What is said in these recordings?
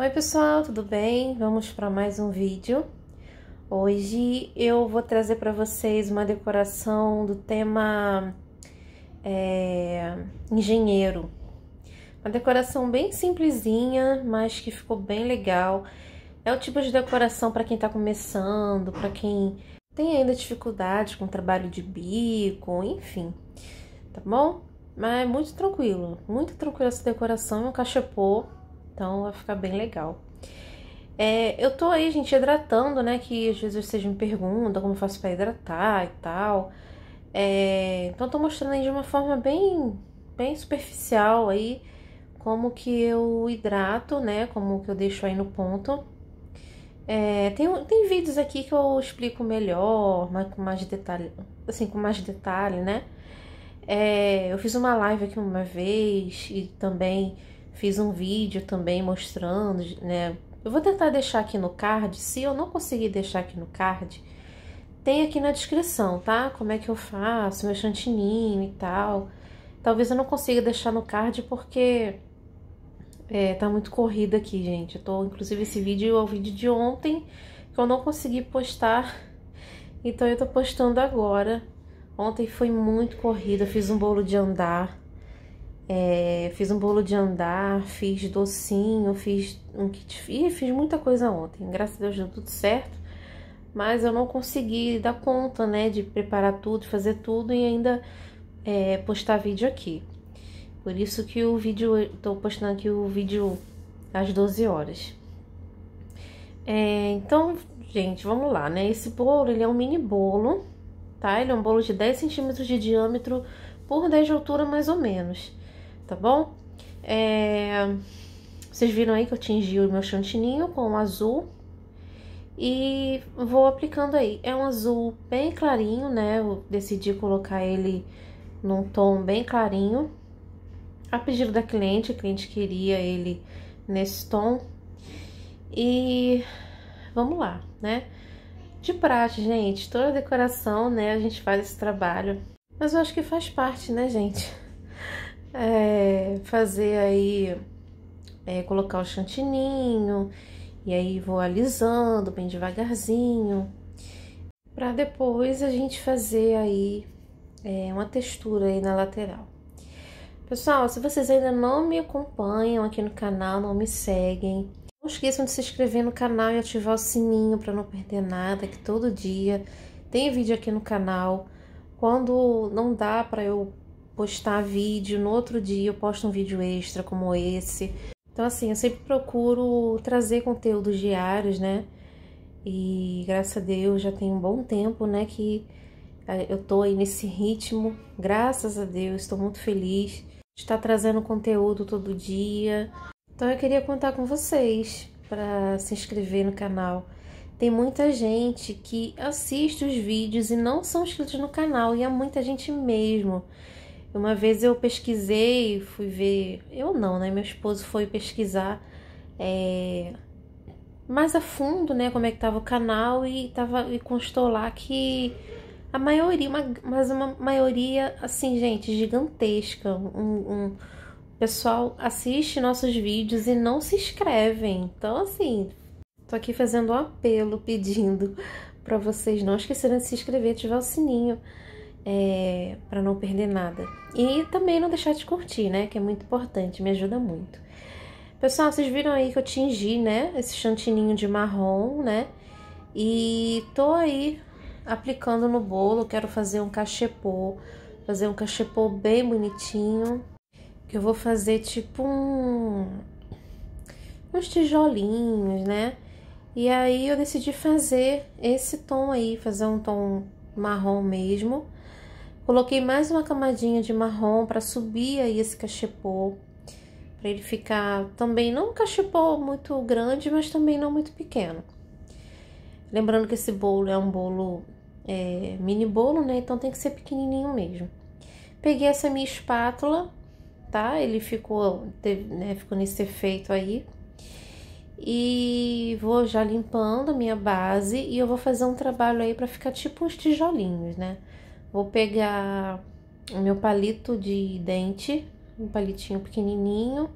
Oi pessoal, tudo bem? Vamos para mais um vídeo. Hoje eu vou trazer para vocês uma decoração do tema é, engenheiro. Uma decoração bem simplesinha, mas que ficou bem legal. É o tipo de decoração para quem está começando, para quem tem ainda dificuldade com trabalho de bico, enfim, tá bom? Mas é muito tranquilo, muito tranquilo essa decoração, é um cachepô então vai ficar bem legal. É, eu tô aí, gente, hidratando, né? Que às vezes vocês me perguntam como eu faço para hidratar e tal. É, então tô mostrando aí de uma forma bem, bem superficial aí como que eu hidrato, né? Como que eu deixo aí no ponto. É, tem, tem vídeos aqui que eu explico melhor, mas com mais detalhe, assim, com mais detalhe, né? É, eu fiz uma live aqui uma vez e também Fiz um vídeo também mostrando, né? Eu vou tentar deixar aqui no card, se eu não conseguir deixar aqui no card, tem aqui na descrição, tá? Como é que eu faço, meu chantininho e tal. Talvez eu não consiga deixar no card porque é, tá muito corrida aqui, gente. Eu tô, inclusive, esse vídeo é o vídeo de ontem que eu não consegui postar, então eu tô postando agora. Ontem foi muito corrida, fiz um bolo de andar. É, fiz um bolo de andar, fiz docinho, fiz um kit. e fiz muita coisa ontem. Graças a Deus deu tudo certo. Mas eu não consegui dar conta, né? De preparar tudo, fazer tudo e ainda é, postar vídeo aqui. Por isso que o vídeo. Tô postando aqui o vídeo às 12 horas. É, então, gente, vamos lá, né? Esse bolo, ele é um mini bolo, tá? Ele é um bolo de 10 centímetros de diâmetro por 10 de altura, mais ou menos tá bom? É... Vocês viram aí que eu tingi o meu chantininho com o azul e vou aplicando aí. É um azul bem clarinho, né? Eu decidi colocar ele num tom bem clarinho. A pedido da cliente, a cliente queria ele nesse tom. E vamos lá, né? De prática, gente, toda decoração, né? A gente faz esse trabalho. Mas eu acho que faz parte, né, gente? é, fazer aí, é, colocar o chantininho, e aí vou alisando bem devagarzinho, para depois a gente fazer aí é, uma textura aí na lateral. Pessoal, se vocês ainda não me acompanham aqui no canal, não me seguem, não esqueçam de se inscrever no canal e ativar o sininho para não perder nada, que todo dia tem vídeo aqui no canal. Quando não dá para eu postar vídeo, no outro dia eu posto um vídeo extra como esse. Então assim, eu sempre procuro trazer conteúdos diários, né? E graças a Deus já tem um bom tempo, né, que é, eu tô aí nesse ritmo. Graças a Deus, estou muito feliz de estar tá trazendo conteúdo todo dia. Então eu queria contar com vocês para se inscrever no canal. Tem muita gente que assiste os vídeos e não são inscritos no canal, e há muita gente mesmo. Uma vez eu pesquisei, fui ver. Eu não, né? Meu esposo foi pesquisar é, mais a fundo, né? Como é que tava o canal e, tava, e constou lá que a maioria, uma, mas uma maioria, assim, gente, gigantesca. Um, um pessoal assiste nossos vídeos e não se inscrevem. Então, assim, tô aqui fazendo um apelo, pedindo para vocês não esquecerem de se inscrever, e ativar o sininho é, para não perder nada. E também não deixar de curtir, né? Que é muito importante, me ajuda muito. Pessoal, vocês viram aí que eu tingi, né? Esse chantininho de marrom, né? E tô aí aplicando no bolo. Quero fazer um cachepô, fazer um cachepô bem bonitinho. Que eu vou fazer tipo um, uns tijolinhos, né? E aí eu decidi fazer esse tom aí, fazer um tom marrom mesmo Coloquei mais uma camadinha de marrom para subir aí esse cachepô, para ele ficar também não um cachepô muito grande, mas também não muito pequeno. Lembrando que esse bolo é um bolo é, mini bolo, né? Então tem que ser pequenininho mesmo. Peguei essa minha espátula, tá? Ele ficou, teve, né? ficou nesse efeito aí. E vou já limpando a minha base e eu vou fazer um trabalho aí para ficar tipo uns tijolinhos, né? Vou pegar o meu palito de dente, um palitinho pequenininho.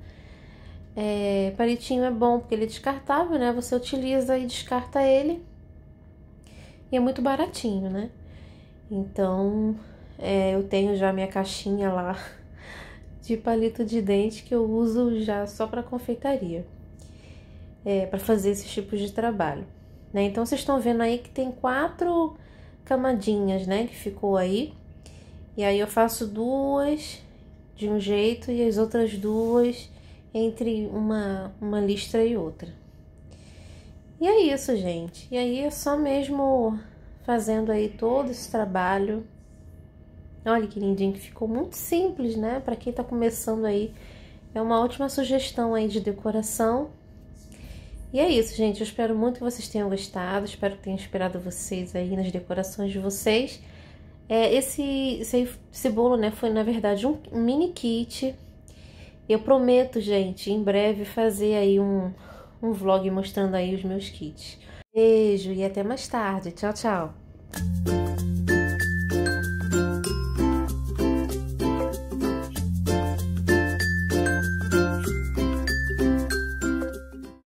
É, palitinho é bom porque ele é descartável, né? Você utiliza e descarta ele. E é muito baratinho, né? Então, é, eu tenho já minha caixinha lá de palito de dente que eu uso já só para confeitaria, é, para fazer esses tipos de trabalho. Né? Então, vocês estão vendo aí que tem quatro camadinhas, né, que ficou aí. E aí eu faço duas de um jeito e as outras duas entre uma, uma listra e outra. E é isso, gente. E aí é só mesmo fazendo aí todo esse trabalho. Olha que lindinho que ficou, muito simples, né? Para quem tá começando aí, é uma ótima sugestão aí de decoração. E é isso, gente. Eu espero muito que vocês tenham gostado. Espero que tenha inspirado vocês aí nas decorações de vocês. É, esse, esse, esse bolo, né, foi na verdade um mini kit. Eu prometo, gente, em breve fazer aí um, um vlog mostrando aí os meus kits. Beijo e até mais tarde. Tchau, tchau.